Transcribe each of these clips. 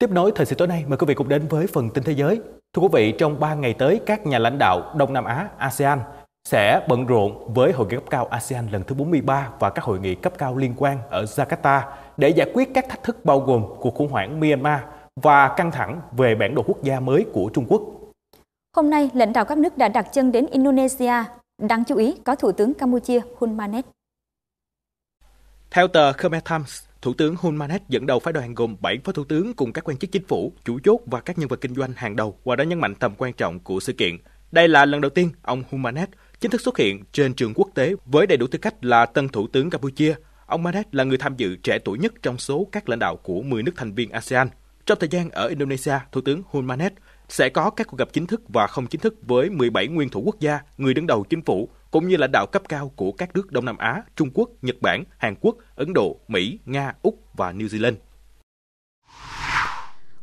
Tiếp nối thời sự tối nay, mời quý vị cùng đến với phần tin thế giới. Thưa quý vị, trong 3 ngày tới, các nhà lãnh đạo Đông Nam Á, ASEAN sẽ bận rộn với hội nghị cấp cao ASEAN lần thứ 43 và các hội nghị cấp cao liên quan ở Jakarta để giải quyết các thách thức bao gồm cuộc khủng hoảng Myanmar và căng thẳng về bản đồ quốc gia mới của Trung Quốc. Hôm nay, lãnh đạo các nước đã đặt chân đến Indonesia. Đáng chú ý có Thủ tướng Campuchia Hun Manet. Theo tờ Khmer Times, Thủ tướng Hun Manet dẫn đầu phái đoàn gồm 7 phó thủ tướng cùng các quan chức chính phủ, chủ chốt và các nhân vật kinh doanh hàng đầu, qua đó nhấn mạnh tầm quan trọng của sự kiện. Đây là lần đầu tiên ông Hun Manet chính thức xuất hiện trên trường quốc tế với đầy đủ tư cách là tân thủ tướng Campuchia. Ông Manet là người tham dự trẻ tuổi nhất trong số các lãnh đạo của 10 nước thành viên ASEAN. Trong thời gian ở Indonesia, Thủ tướng Hun Manet sẽ có các cuộc gặp chính thức và không chính thức với 17 nguyên thủ quốc gia, người đứng đầu chính phủ, cũng như lãnh đạo cấp cao của các nước Đông Nam Á, Trung Quốc, Nhật Bản, Hàn Quốc, Ấn Độ, Mỹ, Nga, Úc và New Zealand.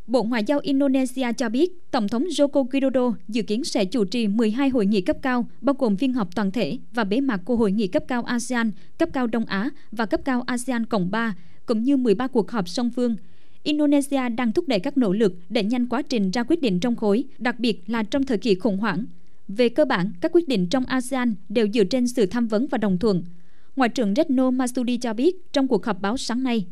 Bộ Ngoại giao Indonesia cho biết, Tổng thống Joko Widodo dự kiến sẽ chủ trì 12 hội nghị cấp cao, bao gồm phiên họp toàn thể và bế mạc của hội nghị cấp cao ASEAN, cấp cao Đông Á và cấp cao ASEAN Cộng 3, cũng như 13 cuộc họp song phương. Indonesia đang thúc đẩy các nỗ lực để nhanh quá trình ra quyết định trong khối, đặc biệt là trong thời kỳ khủng hoảng. Về cơ bản, các quyết định trong ASEAN đều dựa trên sự tham vấn và đồng thuận. Ngoại trưởng Retno Masudi cho biết trong cuộc họp báo sáng nay,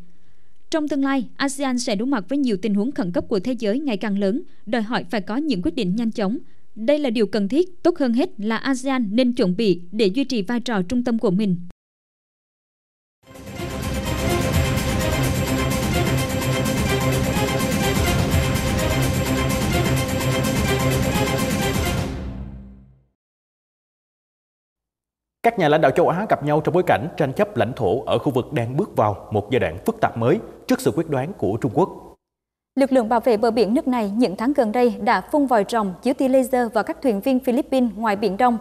trong tương lai, ASEAN sẽ đối mặt với nhiều tình huống khẩn cấp của thế giới ngày càng lớn, đòi hỏi phải có những quyết định nhanh chóng. Đây là điều cần thiết, tốt hơn hết là ASEAN nên chuẩn bị để duy trì vai trò trung tâm của mình. Các nhà lãnh đạo châu Á gặp nhau trong bối cảnh tranh chấp lãnh thổ ở khu vực đang bước vào một giai đoạn phức tạp mới trước sự quyết đoán của Trung Quốc. Lực lượng bảo vệ bờ biển nước này những tháng gần đây đã phun vòi rồng chiếu tia laser vào các thuyền viên Philippines ngoài Biển Đông.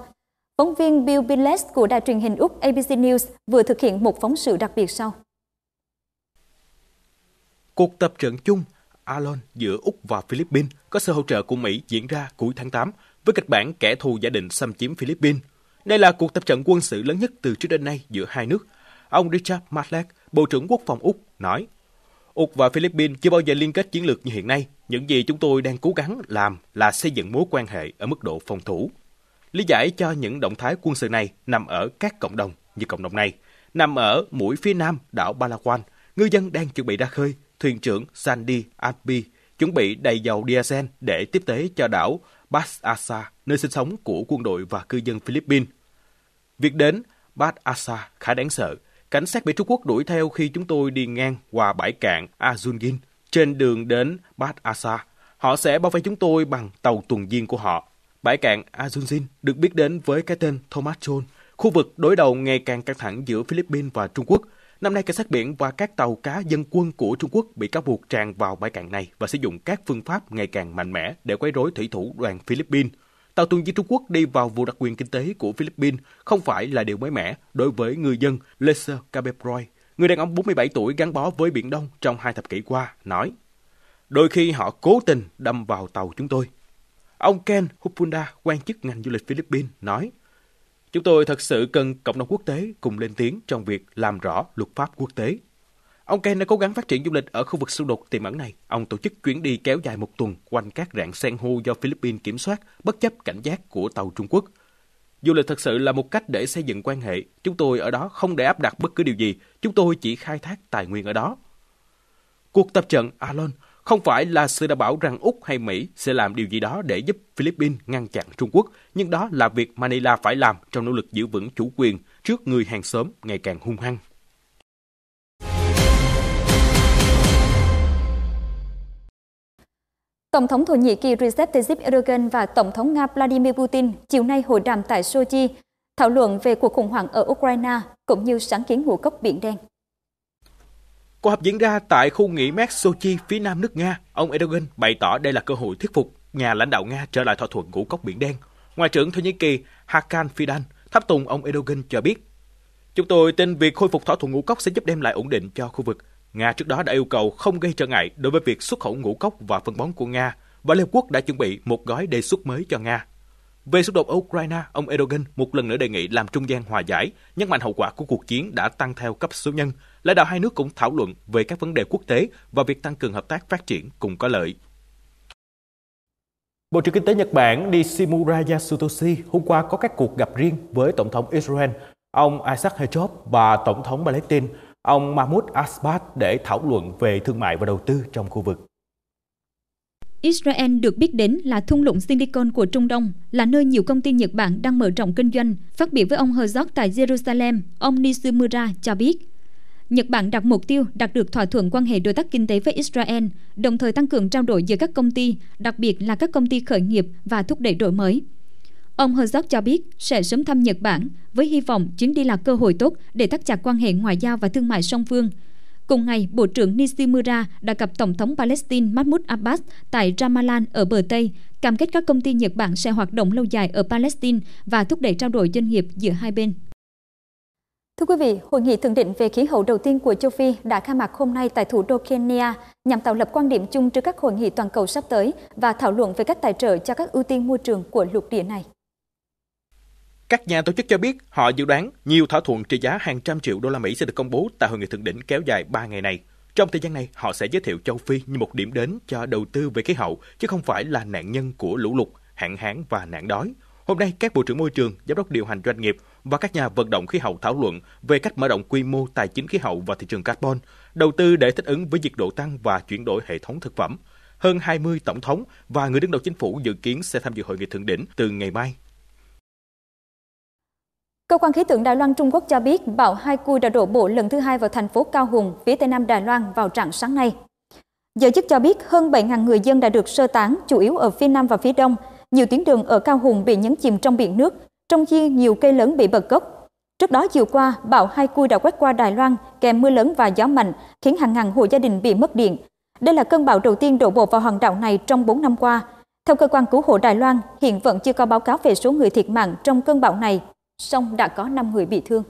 Phóng viên Bill Billes của đài truyền hình Úc ABC News vừa thực hiện một phóng sự đặc biệt sau. Cuộc tập trận chung Alon giữa Úc và Philippines có sự hỗ trợ của Mỹ diễn ra cuối tháng 8 với kịch bản kẻ thù giả định xâm chiếm Philippines – đây là cuộc tập trận quân sự lớn nhất từ trước đến nay giữa hai nước. Ông Richard Matlack, Bộ trưởng Quốc phòng Úc, nói Úc và Philippines chưa bao giờ liên kết chiến lược như hiện nay. Những gì chúng tôi đang cố gắng làm là xây dựng mối quan hệ ở mức độ phòng thủ. Lý giải cho những động thái quân sự này nằm ở các cộng đồng như cộng đồng này, nằm ở mũi phía nam đảo Palawan, ngư dân đang chuẩn bị ra khơi, thuyền trưởng Sandy Albi chuẩn bị đầy dầu diesel để tiếp tế cho đảo Bas Asa, nơi sinh sống của quân đội và cư dân Philippines. Việc đến Bas Asa khá đáng sợ. Cảnh sát bị Trung Quốc đuổi theo khi chúng tôi đi ngang qua bãi cạn Azungin trên đường đến Bas Asa. Họ sẽ bao vây chúng tôi bằng tàu tuần duyên của họ. Bãi cạn Azungin được biết đến với cái tên Thomas John, khu vực đối đầu ngày càng căng thẳng giữa Philippines và Trung Quốc – Năm nay, cảnh sát biển và các tàu cá dân quân của Trung Quốc bị cáo buộc tràn vào bãi cạn này và sử dụng các phương pháp ngày càng mạnh mẽ để quấy rối thủy thủ đoàn Philippines. Tàu tuần dương Trung Quốc đi vào vùng đặc quyền kinh tế của Philippines không phải là điều mới mẻ đối với người dân Lester Cabeproy, người đàn ông 47 tuổi gắn bó với Biển Đông trong hai thập kỷ qua, nói Đôi khi họ cố tình đâm vào tàu chúng tôi. Ông Ken Hupunda, quan chức ngành du lịch Philippines, nói – Chúng tôi thật sự cần cộng đồng quốc tế cùng lên tiếng trong việc làm rõ luật pháp quốc tế. Ông Ken đã cố gắng phát triển du lịch ở khu vực xung đột tiềm ẩn này. Ông tổ chức chuyến đi kéo dài một tuần quanh các rạn san hô do Philippines kiểm soát, bất chấp cảnh giác của tàu Trung Quốc. Du lịch thật sự là một cách để xây dựng quan hệ. Chúng tôi ở đó không để áp đặt bất cứ điều gì. Chúng tôi chỉ khai thác tài nguyên ở đó. Cuộc tập trận Alon không phải là sự đảm bảo rằng Úc hay Mỹ sẽ làm điều gì đó để giúp Philippines ngăn chặn Trung Quốc, nhưng đó là việc Manila phải làm trong nỗ lực giữ vững chủ quyền trước người hàng xóm ngày càng hung hăng. Tổng thống Thổ Nhĩ Kỳ Recep Tayyip Erdogan và Tổng thống Nga Vladimir Putin chiều nay hội đàm tại Sochi, thảo luận về cuộc khủng hoảng ở Ukraine cũng như sáng kiến ngũ cốc Biển Đen. Cuộc họp diễn ra tại khu nghỉ mát Sochi phía nam nước Nga. Ông Erdogan bày tỏ đây là cơ hội thuyết phục nhà lãnh đạo Nga trở lại thỏa thuận ngũ cốc Biển Đen. Ngoại trưởng Thổ Nhĩ Kỳ Hakan Fidan tháp tùng ông Erdogan cho biết Chúng tôi tin việc khôi phục thỏa thuận ngũ cốc sẽ giúp đem lại ổn định cho khu vực. Nga trước đó đã yêu cầu không gây trở ngại đối với việc xuất khẩu ngũ cốc và phân bón của Nga, và Liên Quốc đã chuẩn bị một gói đề xuất mới cho Nga về xung đột Ukraine, ông Erdogan một lần nữa đề nghị làm trung gian hòa giải, nhấn mạnh hậu quả của cuộc chiến đã tăng theo cấp số nhân. Lãnh đạo hai nước cũng thảo luận về các vấn đề quốc tế và việc tăng cường hợp tác phát triển cùng có lợi. Bộ trưởng Kinh tế Nhật Bản Nishimura Yasutoshi hôm qua có các cuộc gặp riêng với Tổng thống Israel, ông Isaac Herzog và Tổng thống Palestine, ông Mahmoud asbad để thảo luận về thương mại và đầu tư trong khu vực. Israel được biết đến là thung lũng silicon của Trung Đông, là nơi nhiều công ty Nhật Bản đang mở rộng kinh doanh. Phát biểu với ông Herzog tại Jerusalem, ông Nishimura cho biết, Nhật Bản đặt mục tiêu đạt được thỏa thuận quan hệ đối tác kinh tế với Israel, đồng thời tăng cường trao đổi giữa các công ty, đặc biệt là các công ty khởi nghiệp và thúc đẩy đổi mới. Ông Herzog cho biết sẽ sớm thăm Nhật Bản với hy vọng chuyến đi là cơ hội tốt để thắt chặt quan hệ ngoại giao và thương mại song phương – Cùng ngày, Bộ trưởng Nishimura đã gặp Tổng thống Palestine Mahmoud Abbas tại Ramallah ở bờ Tây, cam kết các công ty Nhật Bản sẽ hoạt động lâu dài ở Palestine và thúc đẩy trao đổi doanh nghiệp giữa hai bên. Thưa quý vị, Hội nghị thượng đỉnh về khí hậu đầu tiên của châu Phi đã khai mạc hôm nay tại thủ đô Kenya nhằm tạo lập quan điểm chung trước các hội nghị toàn cầu sắp tới và thảo luận về cách tài trợ cho các ưu tiên môi trường của lục địa này. Các nhà tổ chức cho biết họ dự đoán nhiều thỏa thuận trị giá hàng trăm triệu đô la Mỹ sẽ được công bố tại hội nghị thượng đỉnh kéo dài 3 ngày này. Trong thời gian này, họ sẽ giới thiệu châu Phi như một điểm đến cho đầu tư về khí hậu, chứ không phải là nạn nhân của lũ lụt, hạn hán và nạn đói. Hôm nay, các bộ trưởng môi trường, giám đốc điều hành doanh nghiệp và các nhà vận động khí hậu thảo luận về cách mở rộng quy mô tài chính khí hậu và thị trường carbon, đầu tư để thích ứng với nhiệt độ tăng và chuyển đổi hệ thống thực phẩm. Hơn 20 tổng thống và người đứng đầu chính phủ dự kiến sẽ tham dự hội nghị thượng đỉnh từ ngày mai Cơ quan khí tượng Đài Loan Trung Quốc cho biết bão Hai Cui đã đổ bộ lần thứ hai vào thành phố Cao Hùng, phía tây nam Đài Loan vào trạng sáng nay. Giới chức cho biết hơn 7.000 người dân đã được sơ tán, chủ yếu ở phía nam và phía đông. Nhiều tuyến đường ở Cao Hùng bị nhấn chìm trong biển nước, trong khi nhiều cây lớn bị bật gốc. Trước đó chiều qua, bão Hai Cui đã quét qua Đài Loan kèm mưa lớn và gió mạnh, khiến hàng ngàn hộ gia đình bị mất điện. Đây là cơn bão đầu tiên đổ bộ vào hòn đảo này trong 4 năm qua. Theo cơ quan cứu hộ Đài Loan, hiện vẫn chưa có báo cáo về số người thiệt mạng trong cơn bão này song đã có 5 người bị thương.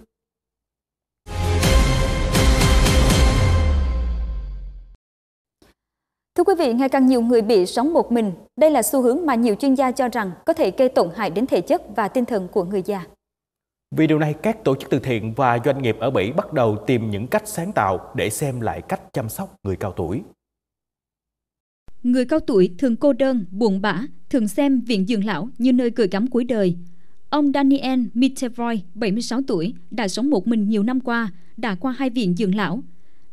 Thưa quý vị, ngày càng nhiều người bị sống một mình. Đây là xu hướng mà nhiều chuyên gia cho rằng có thể gây tổn hại đến thể chất và tinh thần của người già. Vì điều này, các tổ chức từ thiện và doanh nghiệp ở Mỹ bắt đầu tìm những cách sáng tạo để xem lại cách chăm sóc người cao tuổi. Người cao tuổi thường cô đơn, buồn bã, thường xem viện dưỡng lão như nơi cười gắm cuối đời – Ông Daniel Mitterroy, 76 tuổi, đã sống một mình nhiều năm qua, đã qua hai viện dưỡng lão.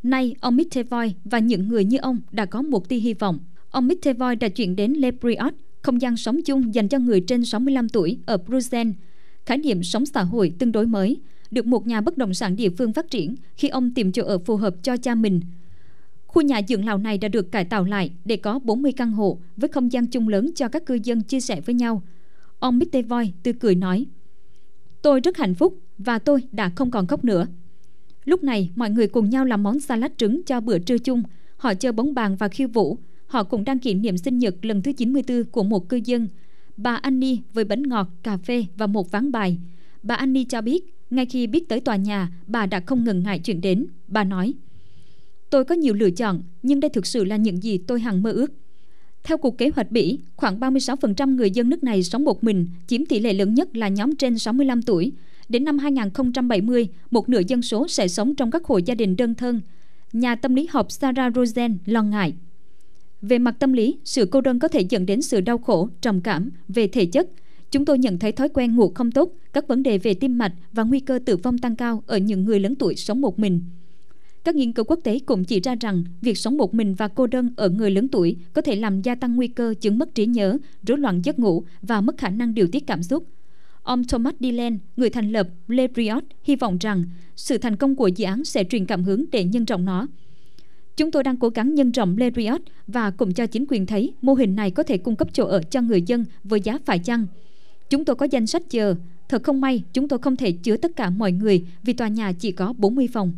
Nay, ông Mitterroy và những người như ông đã có một tia hy vọng. Ông Mitterroy đã chuyển đến Le Briot, không gian sống chung dành cho người trên 65 tuổi ở Bruxelles. Khái niệm sống xã hội tương đối mới, được một nhà bất động sản địa phương phát triển khi ông tìm chỗ ở phù hợp cho cha mình. Khu nhà dưỡng lão này đã được cải tạo lại để có 40 căn hộ với không gian chung lớn cho các cư dân chia sẻ với nhau – Ông Mittevoi tươi cười nói Tôi rất hạnh phúc và tôi đã không còn khóc nữa. Lúc này mọi người cùng nhau làm món salad trứng cho bữa trưa chung. Họ chơi bóng bàn và khiêu vũ. Họ cũng đang kỷ niệm sinh nhật lần thứ 94 của một cư dân. Bà Annie với bánh ngọt, cà phê và một ván bài. Bà Annie cho biết, ngay khi biết tới tòa nhà, bà đã không ngừng ngại chuyện đến. Bà nói, Tôi có nhiều lựa chọn, nhưng đây thực sự là những gì tôi hằng mơ ước. Theo cuộc Kế hoạch Bỉ, khoảng 36% người dân nước này sống một mình, chiếm tỷ lệ lớn nhất là nhóm trên 65 tuổi. Đến năm 2070, một nửa dân số sẽ sống trong các hộ gia đình đơn thân. Nhà tâm lý học Sarah Rosen lo ngại. Về mặt tâm lý, sự cô đơn có thể dẫn đến sự đau khổ, trầm cảm về thể chất. Chúng tôi nhận thấy thói quen ngủ không tốt, các vấn đề về tim mạch và nguy cơ tử vong tăng cao ở những người lớn tuổi sống một mình. Các nghiên cứu quốc tế cũng chỉ ra rằng việc sống một mình và cô đơn ở người lớn tuổi có thể làm gia tăng nguy cơ chứng mất trí nhớ, rối loạn giấc ngủ và mất khả năng điều tiết cảm xúc. Ông Thomas Dillon, người thành lập Le hy vọng rằng sự thành công của dự án sẽ truyền cảm hứng để nhân rộng nó. Chúng tôi đang cố gắng nhân rộng Le và cùng cho chính quyền thấy mô hình này có thể cung cấp chỗ ở cho người dân với giá phải chăng. Chúng tôi có danh sách chờ. Thật không may, chúng tôi không thể chứa tất cả mọi người vì tòa nhà chỉ có 40 phòng.